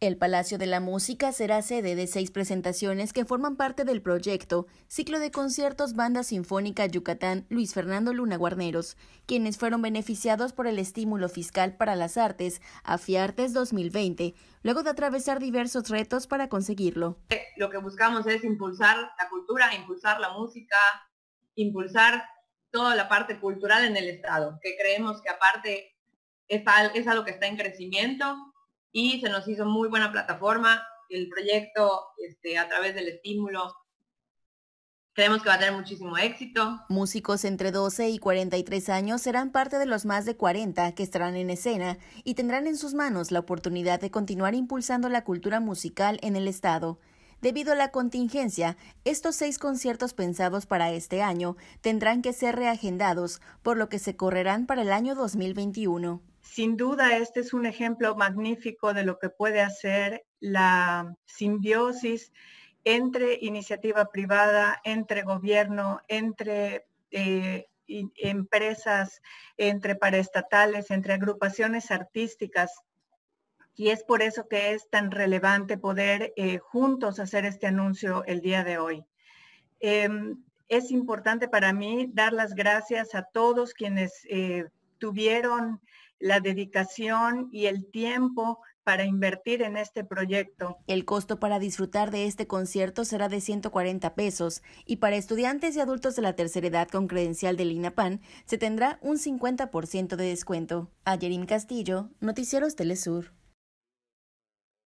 El Palacio de la Música será sede de seis presentaciones que forman parte del proyecto Ciclo de Conciertos Banda Sinfónica Yucatán Luis Fernando Luna Guarneros, quienes fueron beneficiados por el estímulo fiscal para las artes AFIARTES 2020, luego de atravesar diversos retos para conseguirlo. Lo que buscamos es impulsar la cultura, impulsar la música, impulsar toda la parte cultural en el Estado, que creemos que aparte es algo que está en crecimiento y se nos hizo muy buena plataforma. El proyecto este, a través del estímulo Creemos que va a tener muchísimo éxito. Músicos entre 12 y 43 años serán parte de los más de 40 que estarán en escena y tendrán en sus manos la oportunidad de continuar impulsando la cultura musical en el estado. Debido a la contingencia, estos seis conciertos pensados para este año tendrán que ser reagendados, por lo que se correrán para el año 2021 sin duda este es un ejemplo magnífico de lo que puede hacer la simbiosis entre iniciativa privada, entre gobierno, entre eh, empresas, entre paraestatales, entre agrupaciones artísticas. Y es por eso que es tan relevante poder eh, juntos hacer este anuncio el día de hoy. Em, es importante para mí dar las gracias a todos quienes eh, tuvieron la dedicación y el tiempo para invertir en este proyecto. El costo para disfrutar de este concierto será de 140 pesos y para estudiantes y adultos de la tercera edad con credencial del INAPAN se tendrá un 50% de descuento. Ayerim Castillo, Noticieros Telesur.